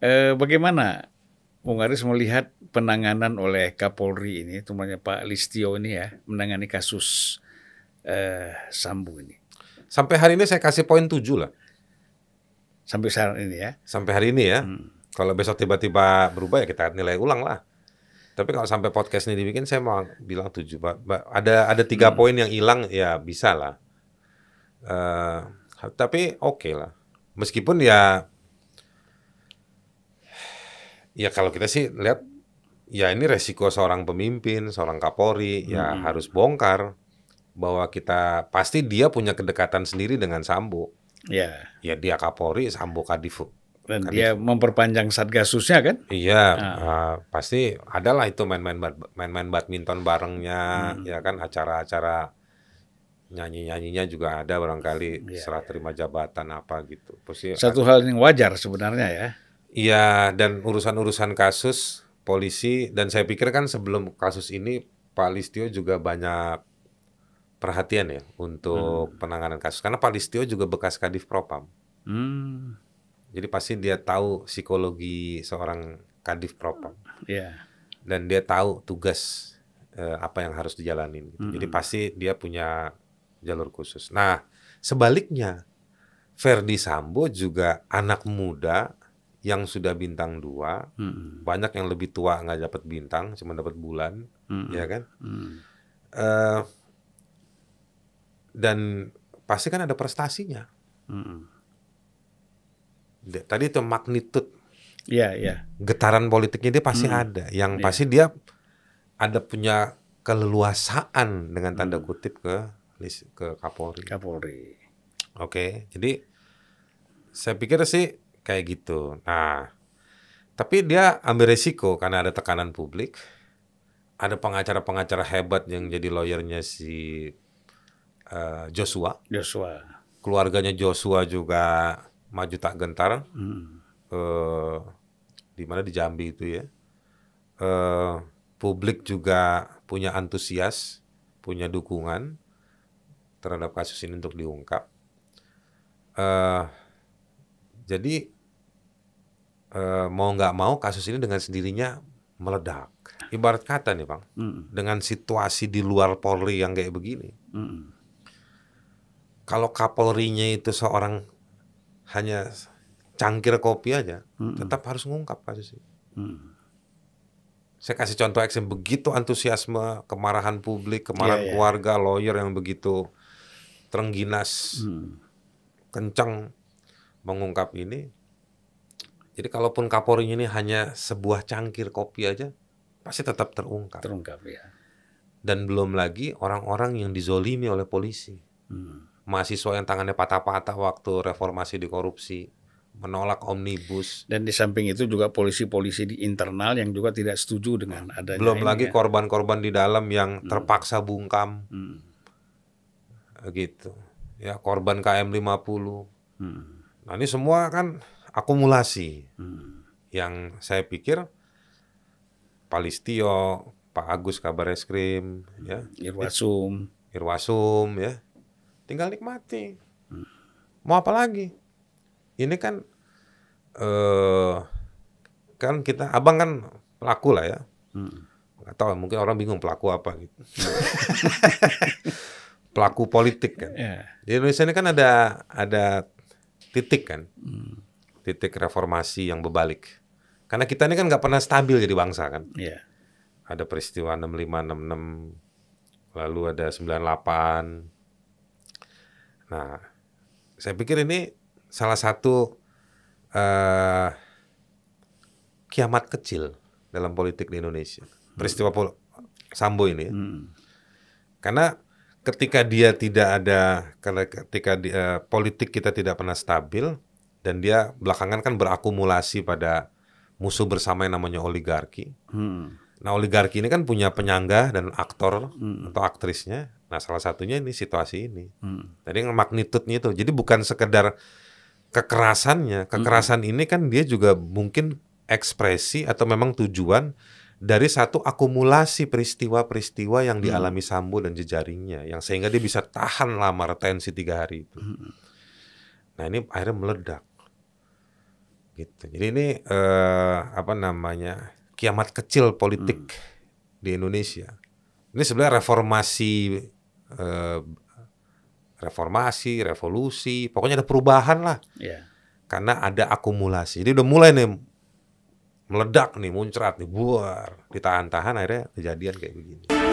eh, bagaimana Bung Aris melihat penanganan oleh Kapolri ini, temannya Pak Listio ini ya, menangani kasus eh, Sambu ini? Sampai hari ini saya kasih poin tujuh lah. Sampai saat ini ya? Sampai hari ini ya. Hmm. Kalau besok tiba-tiba berubah ya kita nilai ulang lah. Tapi kalau sampai podcast ini dibikin saya mau bilang tujuh. Ada ada tiga hmm. poin yang hilang ya bisa lah. Uh, tapi oke okay lah. Meskipun ya Ya kalau kita sih lihat ya ini resiko seorang pemimpin, seorang Kapolri hmm. ya harus bongkar bahwa kita pasti dia punya kedekatan sendiri dengan Sambo. Ya. Ya dia Kapolri, Sambo Kadifu. Dan Kadifu. dia memperpanjang satgasusnya kan? Iya, nah. uh, pasti adalah itu main-main main-main badminton barengnya, hmm. ya kan acara-acara nyanyi-nyanyinya juga ada barangkali ya, serah iya, terima iya. jabatan apa gitu. Pasti Satu ada. hal yang wajar sebenarnya ya. Iya, dan urusan-urusan kasus polisi dan saya pikir kan sebelum kasus ini Pak Listio juga banyak perhatian ya untuk hmm. penanganan kasus karena Pak Listio juga bekas Kadif Propam. Hmm. Jadi pasti dia tahu psikologi seorang Kadif Propam. Iya. Yeah. Dan dia tahu tugas eh, apa yang harus dijalanin. Gitu. Hmm. Jadi pasti dia punya jalur khusus. Nah, sebaliknya Verdi Sambo juga anak muda yang sudah bintang dua, mm-hmm. banyak yang lebih tua nggak dapat bintang, cuma dapat bulan, mm-hmm. ya kan? Mm-hmm. Uh, dan pasti kan ada prestasinya. Mm-hmm. Tadi itu magnitud, yeah, yeah. getaran politiknya dia pasti mm-hmm. ada, yang yeah. pasti dia ada punya keleluasaan dengan tanda mm-hmm. kutip ke ke Kapolri. Kapolri. Oke, okay, jadi saya pikir sih kayak gitu. Nah, tapi dia ambil resiko karena ada tekanan publik, ada pengacara-pengacara hebat yang jadi lawyernya si uh, Joshua. Joshua. Keluarganya Joshua juga maju tak gentar. Hmm. Uh, di mana di Jambi itu ya. Uh, publik juga punya antusias, punya dukungan terhadap kasus ini untuk diungkap. Uh, jadi e, mau nggak mau kasus ini dengan sendirinya meledak. Ibarat kata nih bang, mm. dengan situasi di luar Polri yang kayak begini, mm. kalau Kapolrinya itu seorang hanya cangkir kopi aja, mm. tetap harus mengungkap kasus ini. Mm. Saya kasih contoh eksem begitu antusiasme kemarahan publik, kemarahan yeah, yeah. keluarga, lawyer yang begitu terengginas, mm. kencang mengungkap ini. Jadi kalaupun Kapolri ini hanya sebuah cangkir kopi aja, pasti tetap terungkap. Terungkap ya. Dan belum lagi orang-orang yang dizolimi oleh polisi. Hmm. Mahasiswa yang tangannya patah-patah waktu reformasi di korupsi, menolak omnibus. Dan di samping itu juga polisi-polisi di internal yang juga tidak setuju dengan adanya. Belum lagi ya. korban-korban ya. di dalam yang hmm. terpaksa bungkam. Hmm. Gitu. Ya korban KM 50. Hmm Nah ini semua kan akumulasi hmm. yang saya pikir Palistio, Pak Agus kabar eskrim, hmm. ya Irwasum, Irwasum ya, tinggal nikmati. Hmm. Mau apa lagi? Ini kan eh, kan kita abang kan pelaku lah ya. Hmm. Gak tahu mungkin orang bingung pelaku apa gitu. pelaku politik kan. Yeah. Di Indonesia ini kan ada ada titik kan, hmm. titik reformasi yang berbalik. Karena kita ini kan nggak pernah stabil jadi bangsa kan. Yeah. Ada peristiwa 65, 66, lalu ada 98. Nah, saya pikir ini salah satu uh, kiamat kecil dalam politik di Indonesia. Peristiwa hmm. Sambo ini. Ya. Hmm. Karena ketika dia tidak ada karena ketika dia, eh, politik kita tidak pernah stabil dan dia belakangan kan berakumulasi pada musuh bersama yang namanya oligarki. Hmm. Nah oligarki ini kan punya penyangga dan aktor hmm. atau aktrisnya. Nah salah satunya ini situasi ini. Hmm. Tadi magnitudnya itu. Jadi bukan sekedar kekerasannya. Kekerasan hmm. ini kan dia juga mungkin ekspresi atau memang tujuan dari satu akumulasi peristiwa-peristiwa yang hmm. dialami Sambo dan jejaringnya, yang sehingga dia bisa tahan lama retensi tiga hari itu. Hmm. Nah ini akhirnya meledak, gitu. Jadi ini eh, apa namanya kiamat kecil politik hmm. di Indonesia. Ini sebenarnya reformasi, eh, reformasi, revolusi, pokoknya ada perubahan lah. Yeah. Karena ada akumulasi. Jadi udah mulai nih meledak nih, muncrat nih, buar. Ditahan-tahan akhirnya kejadian kayak begini.